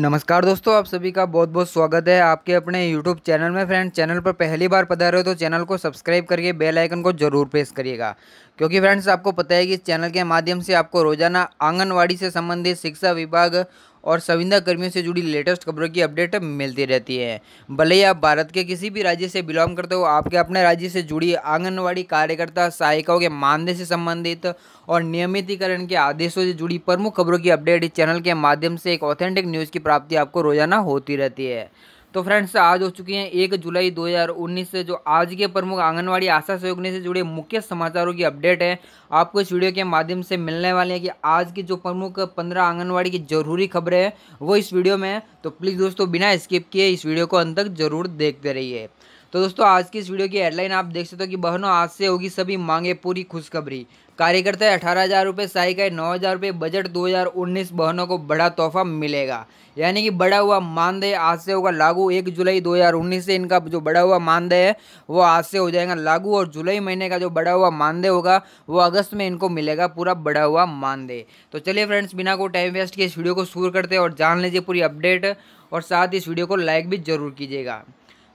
नमस्कार दोस्तों आप सभी का बहुत बहुत स्वागत है आपके अपने YouTube चैनल में फ्रेंड चैनल पर पहली बार पधारे हो तो चैनल को सब्सक्राइब करके बेल आइकन को जरूर प्रेस करिएगा क्योंकि फ्रेंड्स आपको पता है कि इस चैनल के माध्यम से आपको रोजाना आंगनवाड़ी से संबंधित शिक्षा विभाग और संविदा कर्मियों से जुड़ी लेटेस्ट खबरों की अपडेट मिलती रहती है भले ही आप भारत के किसी भी राज्य से बिलोंग करते हो आपके अपने राज्य से जुड़ी आंगनबाड़ी कार्यकर्ता सहायिकाओं के मानदेय से संबंधित और नियमितीकरण के आदेशों से जुड़ी प्रमुख खबरों की अपडेट इस चैनल के माध्यम से एक ऑथेंटिक न्यूज़ की प्राप्ति आपको रोजाना होती रहती है तो फ्रेंड्स आज हो चुकी हैं एक जुलाई 2019 से जो आज के प्रमुख आंगनवाड़ी आशा सहयोग से जुड़े मुख्य समाचारों की अपडेट है आपको इस वीडियो के माध्यम से मिलने वाले हैं कि आज की जो प्रमुख पंद्रह आंगनवाड़ी की जरूरी खबरें हैं वो इस वीडियो में है तो प्लीज़ दोस्तों बिना स्किप किए इस वीडियो को अंत तक जरूर देखते रहिए तो दोस्तों आज की इस वीडियो की हेडलाइन आप देख सकते हो कि बहनों आज से होगी सभी मांगे पूरी खुशखबरी कार्यकर्ता अठारह हज़ार रुपये सहायिकाएँ नौ हज़ार रुपये बजट 2019 बहनों को बड़ा तोहफा मिलेगा यानी कि बड़ा हुआ मानदेय आज से होगा लागू एक जुलाई 2019 से इनका जो बड़ा हुआ मानदेय है वो आज से हो जाएगा लागू और जुलाई महीने का जो बड़ा हुआ मानदेय होगा वो अगस्त में इनको मिलेगा पूरा बड़ा हुआ मानदेय तो चलिए फ्रेंड्स बिना को टाइम वेस्ट किए इस वीडियो को शुरू करते हैं और जान लीजिए पूरी अपडेट और साथ ही इस वीडियो को लाइक भी जरूर कीजिएगा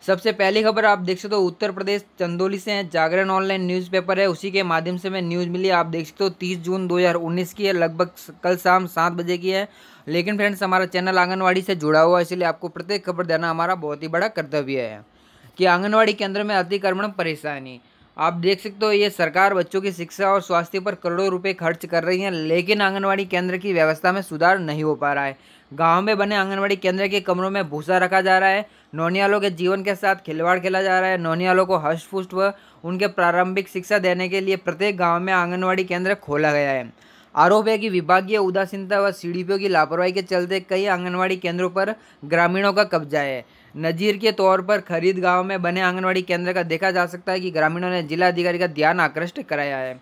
सबसे पहली खबर आप देख सकते हो उत्तर प्रदेश चंदोली से है जागरण ऑनलाइन न्यूज़पेपर है उसी के माध्यम से मैं न्यूज़ मिली आप देख सकते हो 30 जून 2019 की है लगभग कल शाम सात बजे की है लेकिन फ्रेंड्स हमारा चैनल आंगनवाड़ी से जुड़ा हुआ है इसलिए आपको प्रत्येक खबर देना हमारा बहुत ही बड़ा कर्तव्य है कि आंगनवाड़ी केंद्र में अतिक्रमण परेशानी आप देख सकते हो ये सरकार बच्चों की शिक्षा और स्वास्थ्य पर करोड़ों रुपए खर्च कर रही है लेकिन आंगनवाड़ी केंद्र की व्यवस्था में सुधार नहीं हो पा रहा है गांव में बने आंगनवाड़ी केंद्र के कमरों में भूसा रखा जा रहा है नौनियालों के जीवन के साथ खिलवाड़ खेला जा रहा है नौनियालों को हष्ट व उनके प्रारंभिक शिक्षा देने के लिए प्रत्येक गाँव में आंगनबाड़ी केंद्र खोला गया है आरोप है कि विभागीय उदासीनता व सीडीपीओ की लापरवाही के चलते कई आंगनबाड़ी केंद्रों पर ग्रामीणों का कब्जा है नज़ीर के तौर पर खरीद गांव में बने आंगनवाड़ी केंद्र का देखा जा सकता है कि ग्रामीणों ने जिला अधिकारी का ध्यान आकृष्ट कराया है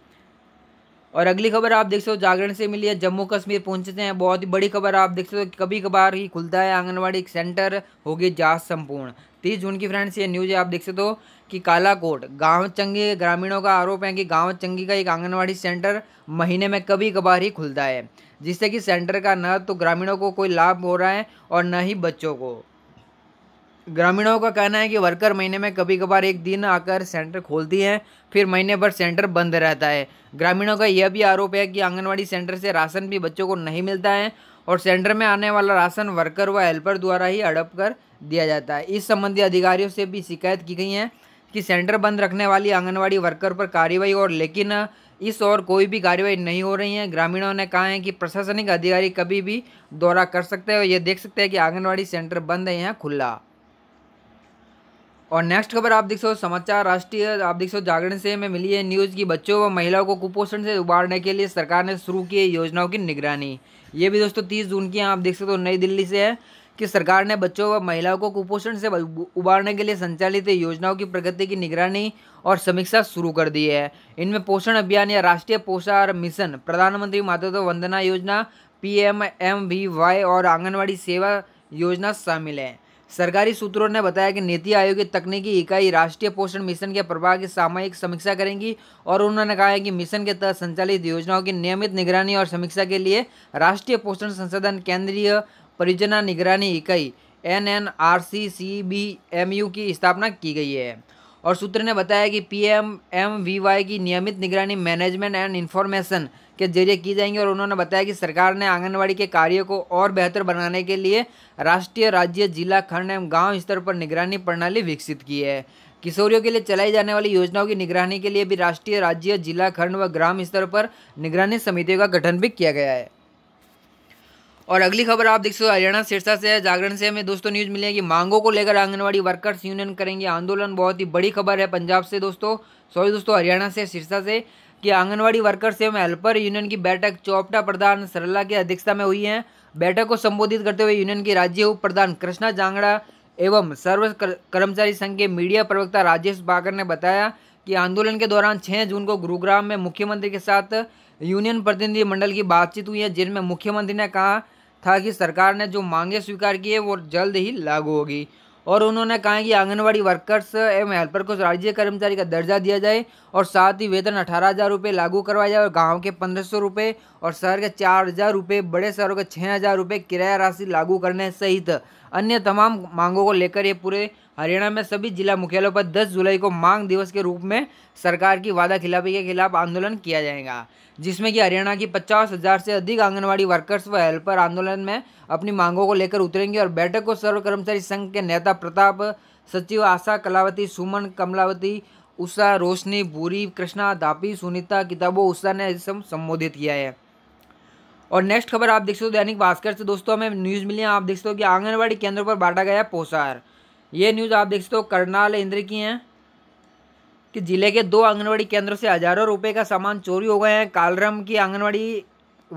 और अगली खबर आप देख सकते हो जागरण से मिली है जम्मू कश्मीर पहुंचते हैं बहुत ही बड़ी खबर आप देख सकते हो कभी कभार ही खुलता है आंगनवाड़ी सेंटर होगी जांच संपूर्ण तीस जून की फ्रेंड्स ये न्यूज है आप देख सकते हो कि कालाकोट गांव चंगी ग्रामीणों का आरोप है कि गांव चंगी का एक आंगनवाड़ी सेंटर महीने में कभी कभार ही खुलता है जिससे कि सेंटर का न तो ग्रामीणों को कोई लाभ हो रहा है और न ही बच्चों को ग्रामीणों का कहना है कि वर्कर महीने में कभी कभार एक दिन आकर सेंटर खोलती हैं फिर महीने भर सेंटर बंद रहता है ग्रामीणों का यह भी आरोप है कि आंगनवाड़ी सेंटर से राशन भी बच्चों को नहीं मिलता है और सेंटर में आने वाला राशन वर्कर व हेल्पर द्वारा ही हड़प कर दिया जाता है इस संबंधी अधिकारियों से भी शिकायत की गई है कि सेंटर बंद रखने वाली आंगनवाड़ी वर्कर पर कार्रवाई और लेकिन इस और कोई भी कार्रवाई नहीं हो रही है ग्रामीणों ने कहा है कि प्रशासनिक अधिकारी कभी भी दौरा कर सकते हैं और ये देख सकते हैं कि आंगनवाड़ी सेंटर बंद है यहाँ खुला और नेक्स्ट खबर आप देख सो समाचार राष्ट्रीय आप देख सो जागरण से में मिली है न्यूज़ की बच्चों व महिलाओं को कुपोषण से उबारने के लिए सरकार ने शुरू की योजनाओं की निगरानी ये भी दोस्तों तीस जून की आप देख सकते हो नई दिल्ली से है कि सरकार ने बच्चों व महिलाओं को कुपोषण से उबारने के लिए संचालित योजनाओं की प्रगति की निगरानी और समीक्षा शुरू कर दी है इनमें पोषण अभियान या राष्ट्रीय पोषण मिशन प्रधानमंत्री मातृत्व वंदना योजना P M M V Y और आंगनबाड़ी सेवा योजना शामिल है सरकारी सूत्रों ने बताया कि नीति आयोग की तकनीकी इकाई राष्ट्रीय पोषण मिशन के प्रभाव की सामयिक समीक्षा करेंगी और उन्होंने कहा है कि मिशन के तहत संचालित योजनाओं की नियमित निगरानी और समीक्षा के लिए राष्ट्रीय पोषण संसाधन केंद्रीय परियोजना निगरानी इकाई N N R C C B M U की स्थापना की गई है और सूत्र ने बताया कि P M M V Y की नियमित निगरानी मैनेजमेंट एंड इन्फॉर्मेशन के जरिए की जाएंगे और उन्होंने बताया कि सरकार ने आंगनबाड़ी के कार्यों को और बेहतर बनाने के लिए राष्ट्रीय राज्य जिला खंड एवं गांव स्तर पर निगरानी प्रणाली विकसित की है किशोरियों के लिए चलाई जाने वाली योजनाओं की निगरानी के लिए भी राष्ट्रीय राज्य जिला खंड व ग्राम स्तर पर निगरानी समितियों का गठन भी किया गया है और अगली खबर आप देख सकते हो हरियाणा सिरसा से जागरण से हमें दोस्तों न्यूज़ मिली है कि मांगों को लेकर आंगनवाड़ी वर्कर्स यूनियन करेंगे आंदोलन बहुत ही बड़ी खबर है पंजाब से दोस्तों सॉरी दोस्तों हरियाणा से सिरसा से कि आंगनवाड़ी वर्कर्स एवं हेल्पर यूनियन की बैठक चौपटा प्रधान सरला की अध्यक्षता में हुई है बैठक को संबोधित करते हुए यूनियन के राज्य उप प्रधान कृष्णा जांगड़ा एवं सर्व कर्मचारी संघ के मीडिया प्रवक्ता राजेश बागर ने बताया कि आंदोलन के दौरान 6 जून को गुरुग्राम में मुख्यमंत्री के साथ यूनियन प्रतिनिधि मंडल की बातचीत हुई है जिनमें मुख्यमंत्री ने कहा था कि सरकार ने जो मांगे स्वीकार की है वो जल्द ही लागू होगी और उन्होंने कहा कि आंगनवाड़ी वर्कर्स एवं हेल्पर को राज्य कर्मचारी का दर्जा दिया जाए और साथ ही वेतन अठारह हज़ार रुपये लागू करवाया जाए और गांव के पंद्रह सौ रुपये और शहर के चार हज़ार रुपये बड़े शहरों के छः हज़ार रुपये किराया राशि लागू करने सहित अन्य तमाम मांगों को लेकर ये पूरे हरियाणा में सभी जिला मुख्यालयों पर 10 जुलाई को मांग दिवस के रूप में सरकार की वादा खिलाफी के खिलाफ आंदोलन किया जाएगा जिसमें कि हरियाणा की पचास हज़ार से अधिक आंगनवाड़ी वर्कर्स व हेल्पर आंदोलन में अपनी मांगों को लेकर उतरेंगे और बैठक को सर्व कर्मचारी संघ के नेता प्रताप सचिव आशा कलावती सुमन कमलावती उषा रोशनी भूरी कृष्णा धापी सुनीता किताबो उषा ने संबोधित किया है और नेक्स्ट खबर आप देख सकते हो दैनिक भास्कर से दोस्तों हमें न्यूज़ मिली है आप देख सकते हो कि आंगनबाड़ी केंद्रों पर बांटा गया पोसार ये न्यूज़ आप देख सकते हो करनाल इंद्र की हैं कि जिले के दो आंगनवाड़ी केंद्रों से हज़ारों रुपए का सामान चोरी हो गए हैं कालरम की आंगनवाड़ी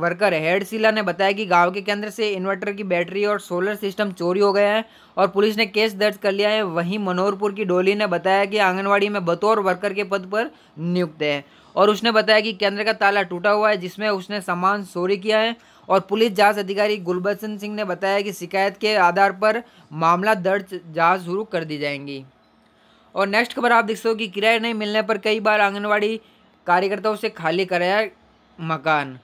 वर्कर हेडशिला ने बताया कि गांव के केंद्र से इन्वर्टर की बैटरी और सोलर सिस्टम चोरी हो गया है और पुलिस ने केस दर्ज कर लिया है वहीं मनोहरपुर की डोली ने बताया कि आंगनवाड़ी में बतौर वर्कर के पद पर नियुक्त है और उसने बताया कि केंद्र का ताला टूटा हुआ है जिसमें उसने सामान चोरी किया है और पुलिस जांच अधिकारी गुलबचन सिंह ने बताया कि शिकायत के आधार पर मामला दर्ज जाँच शुरू कर दी जाएंगी और नेक्स्ट खबर आप देख सकते हो कि किराया नहीं मिलने पर कई बार आंगनबाड़ी कार्यकर्ताओं से खाली कराया मकान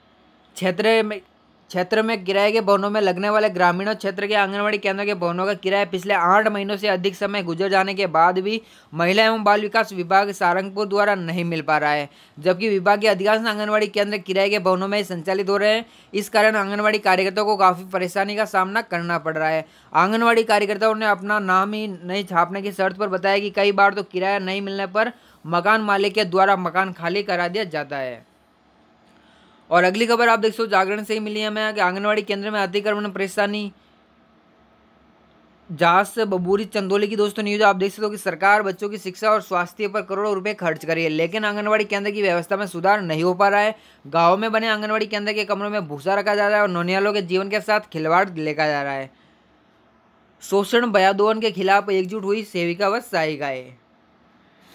क्षेत्र में क्षेत्र में किराए के भवनों में लगने वाले ग्रामीणों क्षेत्र के आंगनबाड़ी केंद्रों के भवनों का किराया पिछले आठ महीनों से अधिक समय गुजर जाने के बाद भी महिला एवं बाल विकास विभाग सारंगपुर द्वारा नहीं मिल पा रहा है जबकि विभाग के अधिकांश आंगनबाड़ी केंद्र किराए के भवनों में संचालित हो रहे हैं इस कारण आंगनबाड़ी कार्यकर्ताओं को काफ़ी परेशानी का सामना करना पड़ रहा है आंगनबाड़ी कार्यकर्ताओं ने अपना नाम ही नहीं छापने की शर्त पर बताया कि कई बार तो किराया नहीं मिलने पर मकान मालिक के द्वारा मकान खाली करा दिया जाता है और अगली खबर आप देख सो जागरण से ही मिली है कि आंगनबाड़ी केंद्र में अतिक्रमण परेशानी जहाज से बबूरी चंदोली की दोस्तों न्यूज आप देख सकते हो कि सरकार बच्चों की शिक्षा और स्वास्थ्य पर करोड़ों रुपए खर्च कर रही है लेकिन आंगनबाड़ी केंद्र की व्यवस्था में सुधार नहीं हो पा रहा है गाँव में बने आंगनबाड़ी केंद्र के कमरों में भूसा रखा जा रहा है और नोनियालों के जीवन के साथ खिलवाड़ लेखा जा रहा है शोषण भयादोहन के खिलाफ एकजुट हुई सेविका व सहायिकाएं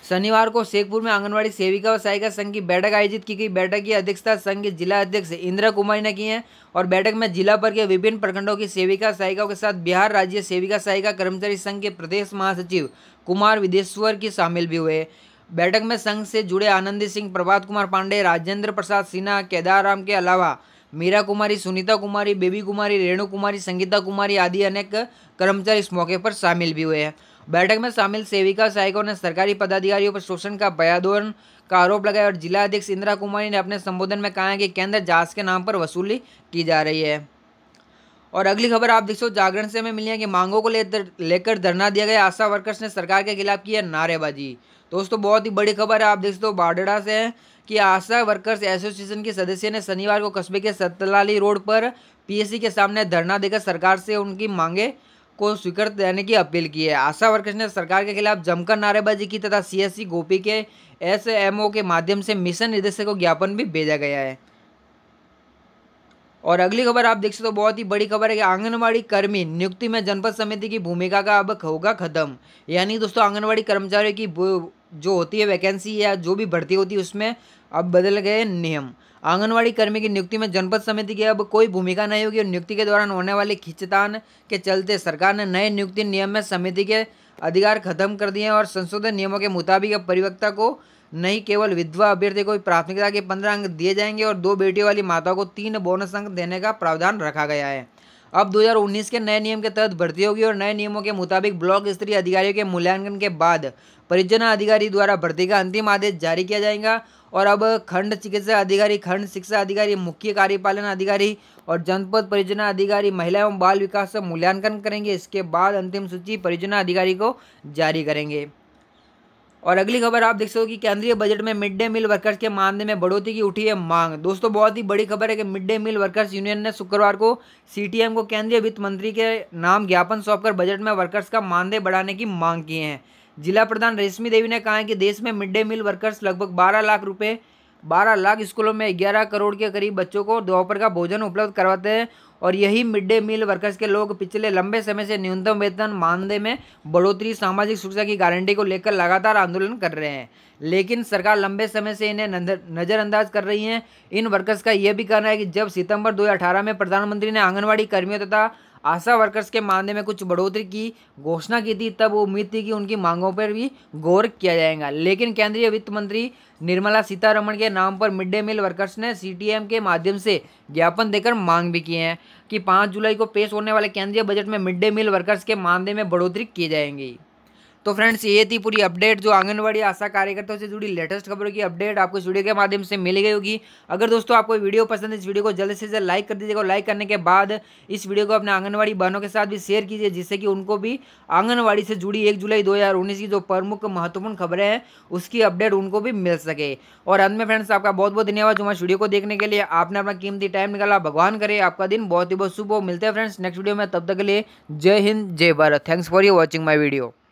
शनिवार को शेखपुर में आंगनबाड़ी सेविका व सहायिका संघ की बैठक आयोजित की गई बैठक की अध्यक्षता संघ के जिला अध्यक्ष इंदिरा कुमारी ने की है और बैठक में जिला भर के विभिन्न प्रखंडों की सेविका सहायिकाओं के साथ बिहार राज्य सेविका सहायिका कर्मचारी संघ के प्रदेश महासचिव कुमार विदेश्वर की शामिल भी हुए बैठक में संघ से जुड़े आनंदी सिंह प्रभात कुमार पांडे राजेंद्र प्रसाद सिन्हा केदाराम के अलावा मीरा कुमारी सुनीता कुमारी बेबी कुमारी रेणु कुमारी संगीता कुमारी आदि अनेक कर्मचारी इस मौके पर शामिल भी हुए हैं बैठक में शामिल सेविका सहायकों ने सरकारी पदाधिकारियों पर शोषण का बयादोरण का आरोप लगाया और जिला अध्यक्ष इंदिरा कुमारी ने अपने संबोधन में कहा कि केंद्र जांच के नाम पर वसूली की जा रही है और अगली खबर आप देखो जागरण से हमें मिली है कि मांगों को लेकर लेकर धरना दिया गया आशा वर्कर्स ने सरकार के खिलाफ की नारेबाजी दोस्तों बहुत ही बड़ी खबर है आप देख सो बाडड़ा से है कि आशा वर्कर्स एसोसिएशन के सदस्य ने शनिवार को कस्बे के सतलाली रोड पर पीएससी के सामने धरना देकर सरकार से उनकी मांगे को स्वीकृत देने की अपील की है आशा वर्कर्स ने सरकार के खिलाफ जमकर नारेबाजी की तथा सीएससी गोपी के एसएमओ के माध्यम से मिशन निदेशक को ज्ञापन भी भेजा गया है और अगली खबर आप देख सकते हो तो बहुत ही बड़ी खबर है कि आंगनवाड़ी कर्मी नियुक्ति में जनपद समिति की भूमिका का अब होगा खत्म यानी दोस्तों आंगनवाड़ी कर्मचारियों की जो होती है वैकेंसी या जो भी भर्ती होती है उसमें अब बदल गए नियम आंगनवाड़ी कर्मी की नियुक्ति में जनपद समिति की अब कोई भूमिका नहीं होगी और नियुक्ति के दौरान होने वाली खिंचतान के चलते सरकार ने नए नियुक्ति नियम में समिति के अधिकार खत्म कर दिए हैं और संशोधन नियमों के मुताबिक अब परिवक्ता को नहीं केवल विधवा अभ्यर्थी को प्राथमिकता के पंद्रह अंक दिए जाएंगे और दो बेटियों वाली माता को तीन बोनस अंक देने का प्रावधान रखा गया है अब 2019 के नए नियम के तहत भर्ती होगी और नए नियमों के मुताबिक ब्लॉक स्तरीय अधिकारियों के मूल्यांकन के बाद परियोजना अधिकारी द्वारा भर्ती का अंतिम आदेश जारी किया जाएगा और अब खंड चिकित्सा अधिकारी खंड शिक्षा अधिकारी मुख्य कार्यपालन अधिकारी और जनपद परियोजना अधिकारी महिला एवं बाल विकास से मूल्यांकन करेंगे इसके बाद अंतिम सूची परियोजना अधिकारी को जारी करेंगे और अगली खबर आप देख सकते हो कि केंद्रीय बजट में मिड डे मील वर्कर्स के मानदेय में बढ़ोतरी की उठी है मांग दोस्तों बहुत ही बड़ी खबर है कि mid day meal workers union ने शुक्रवार को सीटीएम को केंद्रीय वित्त मंत्री के नाम ज्ञापन सौंपकर बजट में वर्कर्स का मानदेय बढ़ाने की मांग की है जिला प्रधान रेशमी देवी ने कहा है कि देश में मिड डे मील वर्कर्स लगभग बारह लाख रुपये बारह लाख स्कूलों में ग्यारह करोड़ के करीब बच्चों को दोपहर का भोजन उपलब्ध करवाते हैं और यही मिड डे मील वर्कर्स के लोग पिछले लंबे समय से न्यूनतम वेतन मानदेय में बढ़ोतरी सामाजिक सुरक्षा की गारंटी को लेकर लगातार आंदोलन कर रहे हैं लेकिन सरकार लंबे समय से इन्हें नज़रअंदाज कर रही है इन वर्कर्स का यह भी कहना है कि जब सितंबर 2018 में प्रधानमंत्री ने आंगनवाड़ी कर्मियों तथा आशा वर्कर्स के मानदेय में कुछ बढ़ोतरी की घोषणा की थी तब उम्मीद थी कि उनकी मांगों पर भी गौर किया जाएगा लेकिन केंद्रीय वित्त मंत्री निर्मला सीतारमण के नाम पर मिड डे मील वर्कर्स ने सीटीएम के माध्यम से ज्ञापन देकर मांग भी की है कि पाँच जुलाई को पेश होने वाले केंद्रीय बजट में मिड डे मील वर्कर्स के मानदेय में बढ़ोतरी की जाएंगी तो फ्रेंड्स ये थी पूरी अपडेट जो आंगनबाड़ी आशा कार्यकर्ताओं से जुड़ी लेटेस्ट खबरों की अपडेट आपको इस वीडियो के माध्यम से मिल गई होगी अगर दोस्तों आपको वीडियो पसंद है इस वीडियो को जल्द से जल्द लाइक कर दीजिएगा लाइक करने के बाद इस वीडियो को अपने आंगनबाड़ी बहनों के साथ भी शेयर कीजिए जिससे कि उनको भी आंगनबाड़ी से जुड़ी एक जुलाई दो की जो प्रमुख महत्वपूर्ण खबरें हैं उसकी अपडेट उनको भी मिल सके और अंत में फ्रेंड्स आपका बहुत बहुत धन्यवाद जो हमारे वीडियो को देखने के लिए आपने अपना कीमती टाइम निकाला भगवान करे आपका दिन बहुत ही बहुत शुभ हो मिलते हैं फ्रेंड्स नेक्स्ट वीडियो में तब तक के लिए जय हिंद जय Bharat thanks for you watching my video